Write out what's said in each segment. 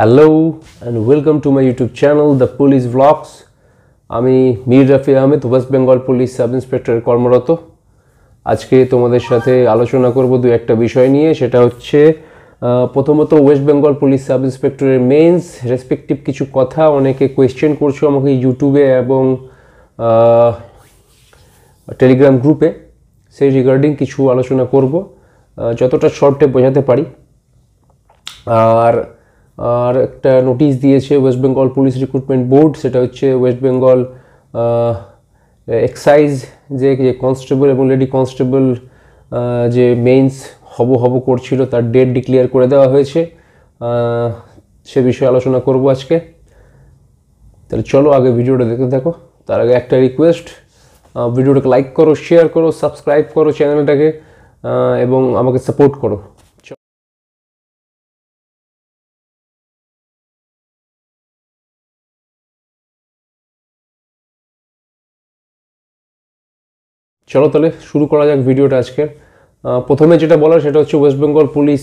hello and welcome to my YouTube channel the police blogs আমি Mir Rafi Ahmed West Bengal police sub inspector কর্মরত আজকে তোমাদের সাথে আলোচনা করব দু একটা বিষয় নিয়ে সেটা হচ্ছে প্রথমত ওয়েস্ট বেঙ্গল পুলিশ সাব ইন্সপেক্টরের মেন্স রেসপেক্টিভ কিছু কথা অনেকে কোয়েশ্চেন করছো আমাকে ইউটিউবে এবং টেলিগ্রাম গ্রুপে সেই রিগার্ডিং কিছু আলোচনা করব যতটা শর্টে বোঝাতে পারি আর আর একটা নোটিশ দিয়েছে West Bengal police recruitment board সেটা হচ্ছে ওয়েস্ট বেঙ্গল এক্সাইজ যে যে কনস্টেবল এবং লেডি কনস্টেবল যে মেইনস হব হব করছিল তার ডেট ডিক্লেয়ার করে দেওয়া হয়েছে সে বিষয়ে আলোচনা করব আজকে তাহলে চলো আগে ভিডিওটা দেখতে থাকো তার আগে একটা রিকোয়েস্ট ভিডিওটাকে লাইক করো শেয়ার করো সাবস্ক্রাইব করো চ্যানেলটাকে এবং আমাকে সাপোর্ট করো চলো তাহলে শুরু করা যাক ভিডিওটা আজকের প্রথমে যেটা বলার সেটা হচ্ছে West Bengal police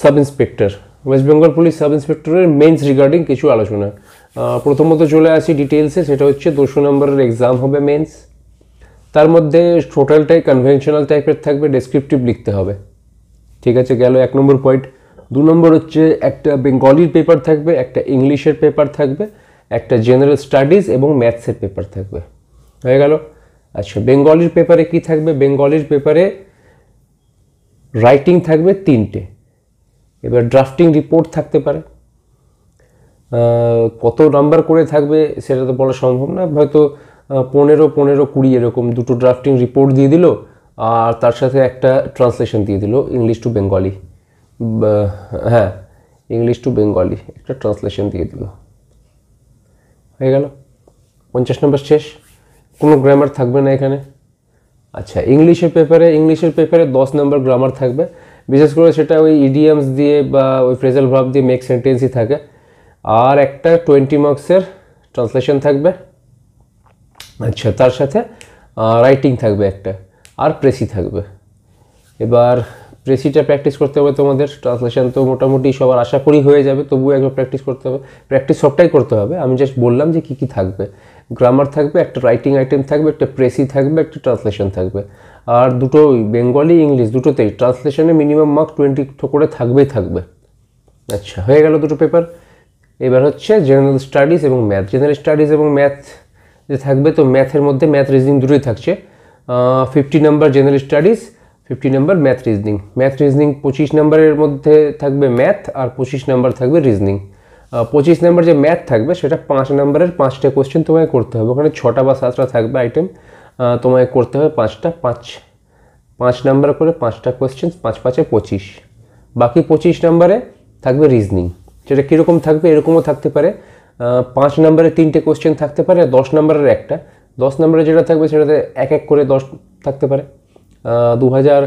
sub inspector West Bengal police sub ইন্সপেক্টরের মেন্স রিগার্ডিং কিছু আলোচনা প্রথমত চলে আসি ডিটেলসে সেটা হচ্ছে দুশো নম্বরের এক্সাম হবে মেন্স তার মধ্যে টোটালটাই কনভেনশনাল টাইপের থাকবে ডেসক্রিপটিভ লিখতে হবে ঠিক আছে গেল এক নম্বর পয়েন্ট দু নম্বর হচ্ছে একটা বেঙ্গলির পেপার থাকবে একটা ইংলিশের পেপার থাকবে একটা জেনারেল স্টাডিজ এবং ম্যাথসের পেপার থাকবে হয়ে গেল আচ্ছা বেঙ্গলির পেপারে কি থাকবে বেঙ্গলির পেপারে রাইটিং থাকবে তিনটে এবার ড্রাফটিং রিপোর্ট থাকতে পারে কত নাম্বার করে থাকবে সেটা তো বলা সম্ভব না হয়তো পনেরো পনেরো কুড়ি এরকম দুটো ড্রাফটিং রিপোর্ট দিয়ে দিল আর তার সাথে একটা ট্রান্সলেশন দিয়ে দিল ইংলিশ টু বেঙ্গলি হ্যাঁ ইংলিশ টু বেঙ্গলি একটা ট্রান্সলেশন দিয়ে দিল হয়ে গেল পঞ্চাশ নম্বর শেষ কোনো গ্রামার থাকবে না এখানে আচ্ছা ইংলিশের পেপারে ইংলিশের পেপারে দশ নম্বর গ্রামার থাকবে বিশেষ করে সেটা ওই ইডিয়ামস দিয়ে বা ওই ফ্রেজাল ভাব দিয়ে মেক সেন্টেন্সই থাকে আর একটা টোয়েন্টি মার্কসের ট্রান্সলেশন থাকবে আচ্ছা তার সাথে রাইটিং থাকবে একটা আর প্রেসি থাকবে এবার প্রেসিটা প্র্যাকটিস করতে হবে তোমাদের ট্রান্সলেশন তো মোটামুটি সবার আশা করি হয়ে যাবে তবুও একবার প্র্যাকটিস করতে হবে প্র্যাকটিস সবটাই করতে হবে আমি জাস্ট বললাম যে কী কী থাকবে গ্রামার থাকবে একটা রাইটিং আইটেম থাকবে একটা প্রেসি থাকবে একটা ট্রান্সলেশন থাকবে আর দুটো বেঙ্গলি ইংলিশ দুটোতেই ট্রান্সলেশনে মিনিমাম মার্ক টোয়েন্টি করে থাকবেই থাকবে আচ্ছা হয়ে গেল দুটো পেপার এবার হচ্ছে জেনারেল স্টাডিজ এবং ম্যাথ জেনারেল স্টাডিজ এবং ম্যাথ যে থাকবে তো ম্যাথের মধ্যে ম্যাথ রিজনিং দুটোই থাকছে fifty number general studies fifty number math reasoning math reasoning পঁচিশ নাম্বারের মধ্যে থাকবে ম্যাথ আর পঁচিশ নাম্বার থাকবে রিজনিং পঁচিশ নম্বর যে ম্যাথ থাকবে সেটা পাঁচ নাম্বারের পাঁচটা কোয়েশ্চেন তোমায় করতে হবে ওখানে ছটা বা সাতটা থাকবে আইটেম তোমায় করতে হবে পাঁচটা পাঁচ পাঁচ নম্বর করে পাঁচটা কোশ্চেন পাঁচ পাঁচে পঁচিশ বাকি পঁচিশ নাম্বারে থাকবে রিজনিং সেটা কীরকম থাকবে এরকমও থাকতে পারে পাঁচ নাম্বারে তিনটে কোশ্চেন থাকতে পারে আর দশ নম্বরের একটা দশ নাম্বারে যেটা থাকবে সেটাতে এক এক করে দশ থাকতে পারে দু হাজার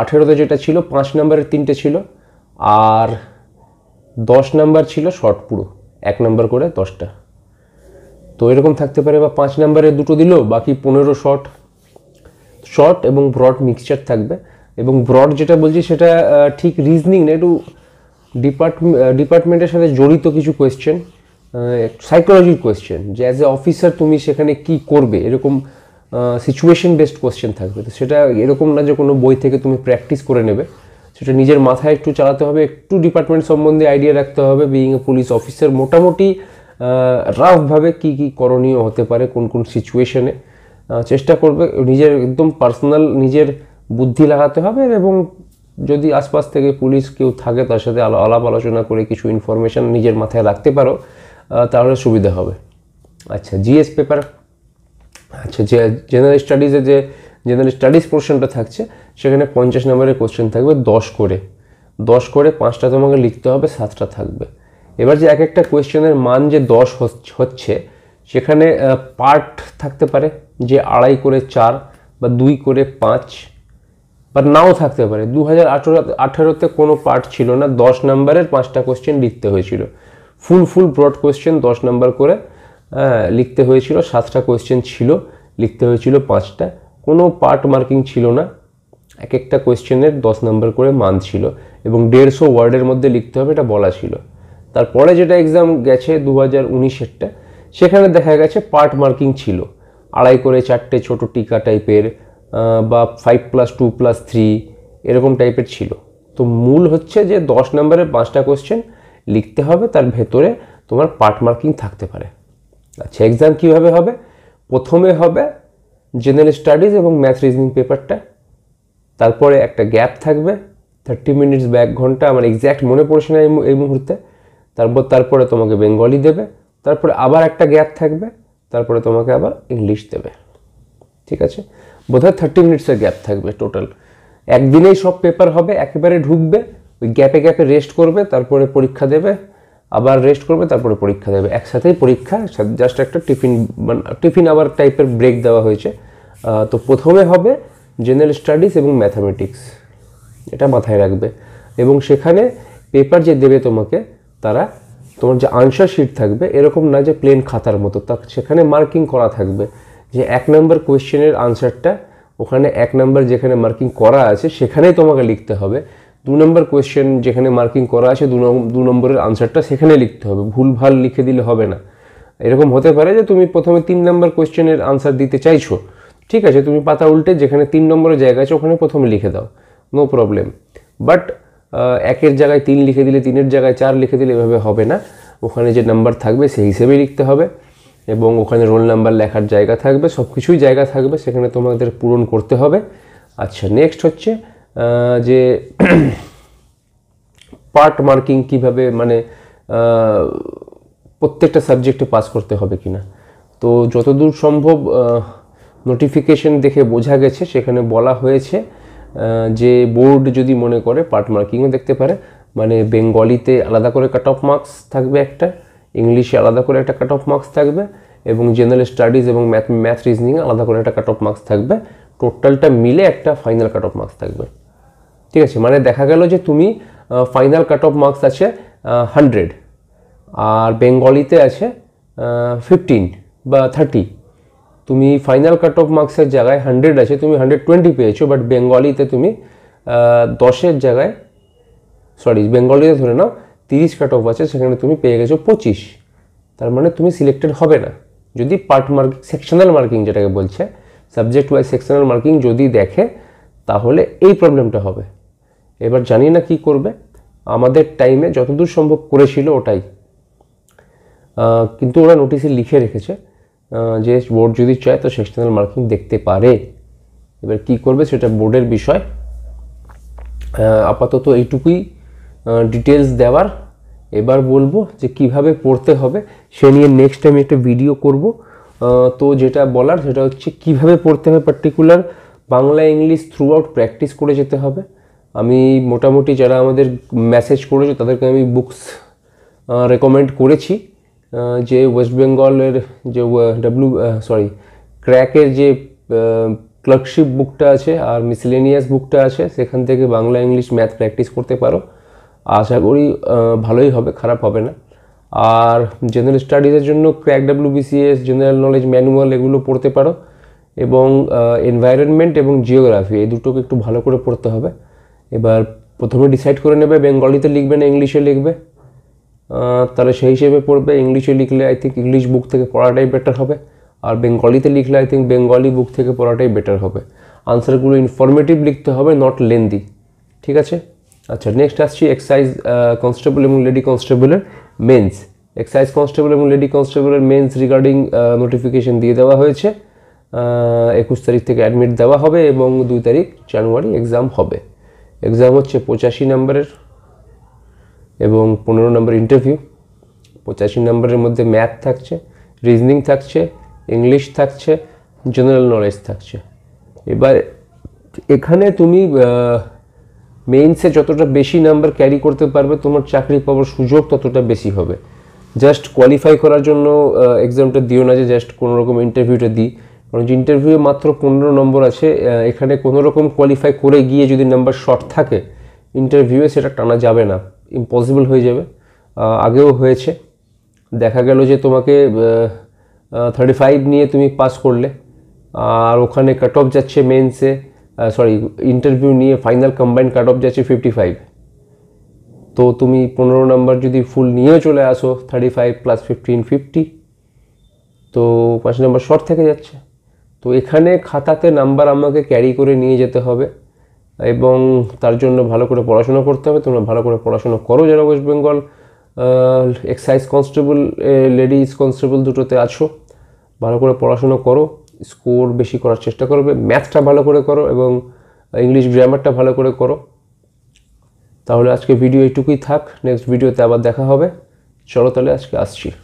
আঠেরোতে যেটা ছিল পাঁচ নম্বরের তিনটে ছিল আর দশ নাম্বার ছিল শর্ট পুরো এক নাম্বার করে দশটা তো এরকম থাকতে পারে বা পাঁচ নাম্বারে দুটো দিল বাকি পনেরো শর্ট শর্ট এবং ব্রড মিক্সচার থাকবে এবং ব্রড যেটা বলছি সেটা ঠিক রিজনিং না একটু ডিপার্ট ডিপার্টমেন্টের সাথে জড়িত কিছু কোয়েশ্চেন সাইকোলজির কোয়েশ্চেন যে অ্যাজ এ অফিসার তুমি সেখানে কি করবে এরকম সিচুয়েশন বেসড কোয়েশ্চেন থাকবে তো সেটা এরকম না যে কোনো বই থেকে তুমি প্র্যাকটিস করে নেবে সেটা নিজের মাথায় একটু চালাতে হবে একটু ডিপার্টমেন্ট সম্বন্ধে আইডিয়া রাখতে হবে বিইং এ পুলিশ অফিসার মোটামুটি রাফভাবে কি কি করণীয় হতে পারে কোন কোন সিচুয়েশনে চেষ্টা করবে নিজের একদম পার্সোনাল নিজের বুদ্ধি লাগাতে হবে এবং যদি আশপাশ থেকে পুলিশ কেউ থাকে তার সাথে আলাপ আলোচনা করে কিছু ইনফরমেশান নিজের মাথায় রাখতে পারো তাহলে সুবিধা হবে আচ্ছা জিএস পেপার আচ্ছা জেনারেল স্টাডিজে যে জেনারেল স্টাডিজ পোর্শনটা থাকছে সেখানে পঞ্চাশ নম্বরের কোশ্চেন থাকবে দশ করে দশ করে পাঁচটা তোমাকে লিখতে হবে সাতটা থাকবে এবার যে এক একটা কোয়েশ্চেনের মান যে দশ হচ্ছে সেখানে পার্ট থাকতে পারে যে আড়াই করে চার বা দুই করে পাঁচ বা নাও থাকতে পারে দু হাজার আঠেরো আঠেরোতে কোনো পার্ট ছিল না দশ নম্বরের পাঁচটা কোয়েশ্চেন লিখতে হয়েছিল ফুল ফুল ব্রড কোয়েশ্চেন দশ নম্বর করে লিখতে হয়েছিল সাতটা কোয়েশ্চেন ছিল লিখতে হয়েছিল পাঁচটা কোনো পার্ট মার্কিং ছিল না এক একটা কোয়েশ্চেনের দশ নম্বর করে মান্থ ছিল এবং দেড়শো ওয়ার্ডের মধ্যে লিখতে হবে এটা বলা ছিল তারপরে যেটা এক্সাম গেছে দু হাজার উনিশেরটা সেখানে দেখা গেছে পার্ট মার্কিং ছিল আড়াই করে চারটে ছোট টিকা টাইপের বা five plus two plus three এরকম টাইপের ছিল তো মূল হচ্ছে যে দশ নম্বরের পাঁচটা কোয়েশ্চেন লিখতে হবে তার ভেতরে তোমার পার্ট মার্কিং থাকতে পারে আচ্ছা এক্সাম কীভাবে হবে প্রথমে হবে জেনারেল স্টাডিজ এবং ম্যাথ রিজনিং পেপারটা তারপরে একটা গ্যাপ থাকবে থার্টি মিনিটস বা এক ঘন্টা আমার এক্স্যাক্ট মনে পড়ছে না এই মুহূর্তে তারপর তারপরে তোমাকে বেঙ্গলি দেবে তারপরে আবার একটা গ্যাপ থাকবে তারপরে তোমাকে আবার ইংলিশ দেবে ঠিক আছে বোধহয় থার্টি মিনিটসের গ্যাপ থাকবে টোটাল একদিনেই সব পেপার হবে একেবারে ঢুকবে ওই গ্যাপে গ্যাপে রেস্ট করবে তারপরে পরীক্ষা দেবে আবার রেস্ট করবে তারপরে পরীক্ষা দেবে একসাথেই পরীক্ষা জাস্ট একটা টিফিন মানে টিফিন আবার টাইপের ব্রেক দেওয়া হয়েছে তো প্রথমে হবে জেনারেল স্টাডিজ এবং ম্যাথামেটিক্স এটা মাথায় রাখবে এবং সেখানে পেপার যে দেবে তোমাকে তারা তোমার যে আনসার শিট থাকবে এরকম না যে প্লেন খাতার মতো তা সেখানে মার্কিং করা থাকবে যে এক নম্বর কোয়েশ্চেনের আনসারটা ওখানে এক নম্বর যেখানে মার্কিং করা আছে সেখানেই তোমাকে লিখতে হবে দু নম্বর কোয়েশ্চেন যেখানে মার্কিং করা আছে দু নম্বরের আনসারটা সেখানে লিখতে হবে ভুলভাল লিখে দিলে হবে না এরকম হতে পারে যে তুমি প্রথমে তিন নম্বর কোয়েশ্চেনের আনসার দিতে চাইছো ঠিক আছে তুমি পাতা উল্টে যেখানে তিন নম্বরের জায়গা আছে ওখানে প্রথমে লিখে দাও নো প্রবলেম বাট একের জায়গায় তিন লিখে দিলে তিনের জায়গায় চার লিখে দিলে এভাবে হবে না ওখানে যে নাম্বার থাকবে সেই হিসেবেই লিখতে হবে এবং ওখানে রোল নাম্বার লেখার জায়গা থাকবে সব কিছুই জায়গা থাকবে সেখানে তোমাদের পূরণ করতে হবে আচ্ছা নেক্সট হচ্ছে যে পার্ট মার্কিং কিভাবে মানে প্রত্যেকটা সাবজেক্টে পাস করতে হবে কি না তো যতদূর সম্ভব নোটিফিকেশন দেখে বোঝা গেছে সেখানে বলা হয়েছে যে বোর্ড যদি মনে করে পার্ট মার্কিংও দেখতে পারে মানে বেঙ্গলিতে আলাদা করে কাট অফ মার্কস থাকবে একটা ইংলিশে আলাদা করে একটা কাট অফ মার্কস থাকবে এবং জেনারেল স্টাডিজ এবং ম্যাথ ম্যাথ রিজনিংয়ে আলাদা করে একটা কাট অফ মার্কস থাকবে টোটালটা মিলে একটা ফাইনাল কাট অফ মার্কস থাকবে ঠিক আছে মানে দেখা গেল যে তুমি ফাইনাল কাট অফ মার্কস আছে হান্ড্রেড আর বেঙ্গলিতে আছে ফিফটিন বা থার্টি তুমি ফাইনাল কাট অফ মার্কসের জায়গায় হান্ড্রেড আছে তুমি হান্ড্রেড টোয়েন্টি পেয়েছো বাট বেঙ্গলিতে তুমি দশের জায়গায় সরি বেঙ্গলিতে ধরে নাও তিরিশ কাট অফ আছে সেখানে তুমি পেয়ে গেছো পঁচিশ তার মানে তুমি সিলেক্টেড হবে না যদি পার্ট মার্কিং সেকশনাল মার্কিং যেটাকে বলছে সাবজেক্ট ওয়াইজ সেকশনাল মার্কিং যদি দেখে তাহলে এই প্রবলেমটা হবে এবার জানি না কি করবে আমাদের টাইমে যতদূর সম্ভব করেছিল ওটাই কিন্তু ওরা নোটিশে লিখে রেখেছে যে বোর্ড যদি চায় তো সেকশনাল মার্কিং দেখতে পারে এবার কি করবে সেটা বোর্ডের বিষয় আপাতত এইটুকুই ডিটেলস দেওয়ার এবার বলবো যে কিভাবে পড়তে হবে সে নিয়ে নেক্সট টাইম একটা ভিডিও করব তো যেটা বলার সেটা হচ্ছে কিভাবে পড়তে হবে particular Bangla English throughout practice করে যেতে হবে আমি মোটামুটি যারা আমাদের মেসেজ করেছে তাদেরকে আমি বুকস রেকমেন্ড করেছি যে ওয়েস্ট বেঙ্গলের যে ডাব্লু সরি ক্র্যাকের যে ক্লার্কশিপ বুকটা আছে আর মিসলেনিয়াস বুকটা আছে সেখান থেকে বাংলা ইংলিশ ম্যাথ প্র্যাকটিস করতে পারো আশা করি ভালোই হবে খারাপ হবে না আর জেনারেল স্টাডিজের জন্য crack BCS general knowledge manual এগুলো পড়তে পারো এবং এনভায়রনমেন্ট এবং জিওগ্রাফি এই দুটোকে একটু ভালো করে পড়তে হবে এবার প্রথমে ডিসাইড করে নেবে বেঙ্গলিতে লিখবে না ইংলিশে লিখবে তাহলে সেই হিসেবে পড়বে ইংলিশে লিখলে আই থিঙ্ক ইংলিশ বুক থেকে পড়াটাই বেটার হবে আর বেঙ্গলিতে লিখলে আই থিঙ্ক বেঙ্গলি বুক থেকে পড়াটাই বেটার হবে আনসারগুলো ইনফরমেটিভ লিখতে হবে নট লেন্দি ঠিক আছে আচ্ছা নেক্সট আসছি এক্সাইজ কনস্টেবল এবং লেডি কনস্টেবলের মেন্স এক্সাইজ কনস্টেবল এবং লেডি কনস্টেবলের মেন্স রিগার্ডিং নোটিফিকেশন দিয়ে দেওয়া হয়েছে একুশ তারিখ থেকে অ্যাডমিট দেওয়া হবে এবং দুই তারিখ জানুয়ারি এক্সাম হবে এক্সাম হচ্ছে পঁচাশি নম্বরের এবং পনেরো নম্বর ইন্টারভিউ পঁচাশি নম্বরের মধ্যে ম্যাথ থাকছে রিজনিং থাকছে ইংলিশ থাকছে জেনারেল নলেজ থাকছে এবার এখানে তুমি মেইনসে যতটা বেশি নাম্বার ক্যারি করতে পারবে তোমার চাকরি পাওয়ার সুযোগ ততটা বেশি হবে জাস্ট কোয়ালিফাই করার জন্য এক্সামটা দিও না যে জাস্ট কোনোরকম ইন্টারভিউটা দিই যে মানে ইন্টারভিউয়ে মাত্র পনেরো নম্বর আছে এখানে কোনো রকম কোয়ালিফাই করে গিয়ে যদি নাম্বার শর্ট থাকে ইন্টারভিউয়ে সেটা টানা যাবে না ইম্পসিবল হয়ে যাবে আগেও হয়েছে দেখা গেল যে তোমাকে থার্টি ফাইভ নিয়ে তুমি পাস করলে আর ওখানে কাট অফ যাচ্ছে মেন্সে সরি ইন্টারভিউ নিয়ে ফাইনাল কম্বাইন কাট অফ যাচ্ছে ফিফটি ফাইভ তো তুমি পনেরো নম্বর যদি ফুল নিয়েও চলে আসো thirty five plus fifteen fifty তো পাঁচ নম্বর শর্ট থেকে যাচ্ছে তো এখানে খাতাতে নাম্বার আমাকে ক্যারি করে নিয়ে যেতে হবে এবং তার জন্য ভালো করে পড়াশোনা করতে হবে তোমরা ভালো করে পড়াশোনা করো যারা West Bengal excise constable ladies constable দুটোতে আছো ভালো করে পড়াশোনা করো স্কোর বেশি করার চেষ্টা করবে ম্যাথটা ভালো করে করো এবং ইংলিশ গ্রামারটা ভালো করে করো তাহলে আজকে ভিডিও এইটুকুই থাক নেক্সট ভিডিওতে আবার দেখা হবে চলো তাহলে আজকে আসছি